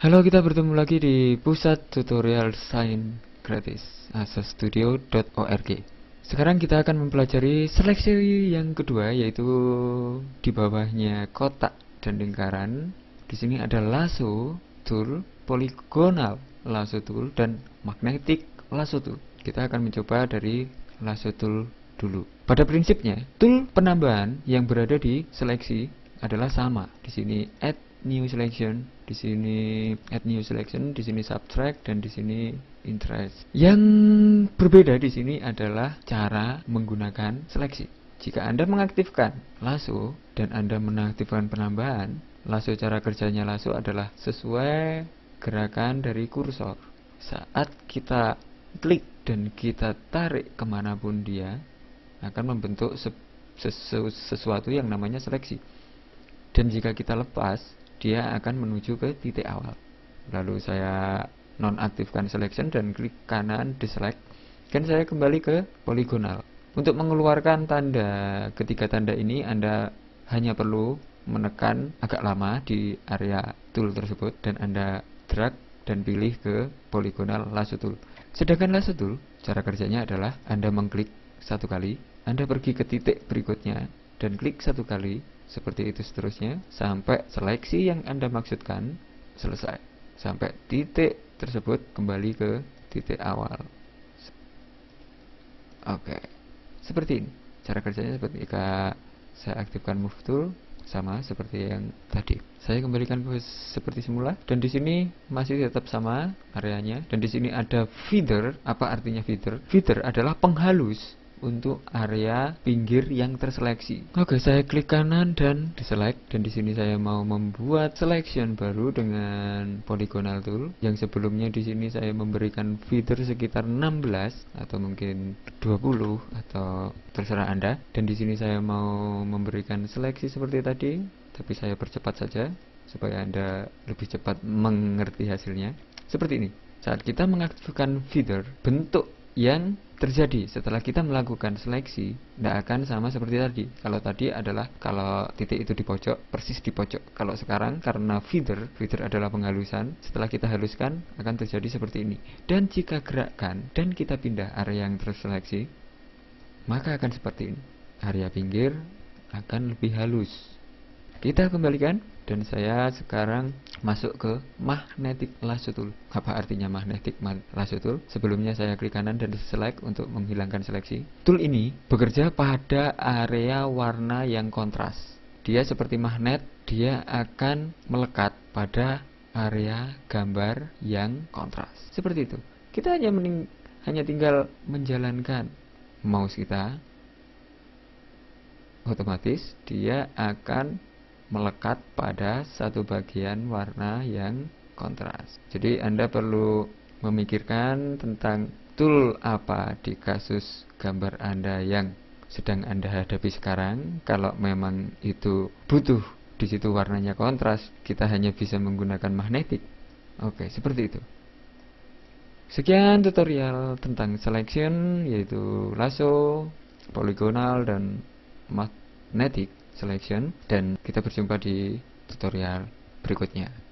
Halo, kita bertemu lagi di pusat tutorial sains gratis asastudio.org. Sekarang kita akan mempelajari seleksi yang kedua yaitu di bawahnya kotak dan lingkaran. Di sini ada lasso tool, poligonal lasso tool dan magnetic lasso tool. Kita akan mencoba dari lasso tool dulu. Pada prinsipnya, tool penambahan yang berada di seleksi adalah sama. Di sini add new selection, di sini add new selection, di sini subtract dan di sini interest. Yang berbeda di sini adalah cara menggunakan seleksi. Jika Anda mengaktifkan lasso dan Anda menaktifkan penambahan, lasso cara kerjanya lasso adalah sesuai gerakan dari kursor. Saat kita klik dan kita tarik kemanapun dia akan membentuk sesuatu yang namanya seleksi dan jika kita lepas dia akan menuju ke titik awal lalu saya nonaktifkan selection dan klik kanan deselect dan saya kembali ke poligonal untuk mengeluarkan tanda ketiga tanda ini Anda hanya perlu menekan agak lama di area tool tersebut dan Anda drag dan pilih ke poligonal lasso tool sedangkan lasso tool cara kerjanya adalah Anda mengklik satu kali Anda pergi ke titik berikutnya dan klik satu kali seperti itu seterusnya sampai seleksi yang Anda maksudkan selesai. Sampai titik tersebut kembali ke titik awal. Oke. Seperti ini. Cara kerjanya seperti jika saya aktifkan move tool sama seperti yang tadi. Saya kembalikan seperti semula dan di sini masih tetap sama areanya dan di sini ada feeder. Apa artinya feeder? Feeder adalah penghalus untuk area pinggir yang terseleksi. Oke, saya klik kanan dan deselect dan di sini saya mau membuat selection baru dengan polygonal tool yang sebelumnya di sini saya memberikan feeder sekitar 16 atau mungkin 20 atau terserah Anda dan di sini saya mau memberikan seleksi seperti tadi tapi saya percepat saja supaya Anda lebih cepat mengerti hasilnya. Seperti ini. Saat kita mengaktifkan feeder, bentuk yang terjadi setelah kita melakukan seleksi tidak akan sama seperti tadi kalau tadi adalah kalau titik itu di pojok persis di pojok kalau sekarang karena feeder feeder adalah penghalusan setelah kita haluskan akan terjadi seperti ini dan jika gerakkan dan kita pindah area yang terseleksi maka akan seperti ini area pinggir akan lebih halus kita kembalikan dan saya sekarang masuk ke magnetic lasso tool. Apa artinya magnetic lasso tool? Sebelumnya saya klik kanan dan select untuk menghilangkan seleksi. Tool ini bekerja pada area warna yang kontras. Dia seperti magnet, dia akan melekat pada area gambar yang kontras. Seperti itu. Kita hanya mening hanya tinggal menjalankan mouse kita otomatis dia akan melekat pada satu bagian warna yang kontras. Jadi Anda perlu memikirkan tentang tool apa di kasus gambar Anda yang sedang Anda hadapi sekarang. Kalau memang itu butuh di situ warnanya kontras, kita hanya bisa menggunakan magnetik. Oke, seperti itu. Sekian tutorial tentang selection yaitu lasso, poligonal dan magnetik selection dan kita berjumpa di tutorial berikutnya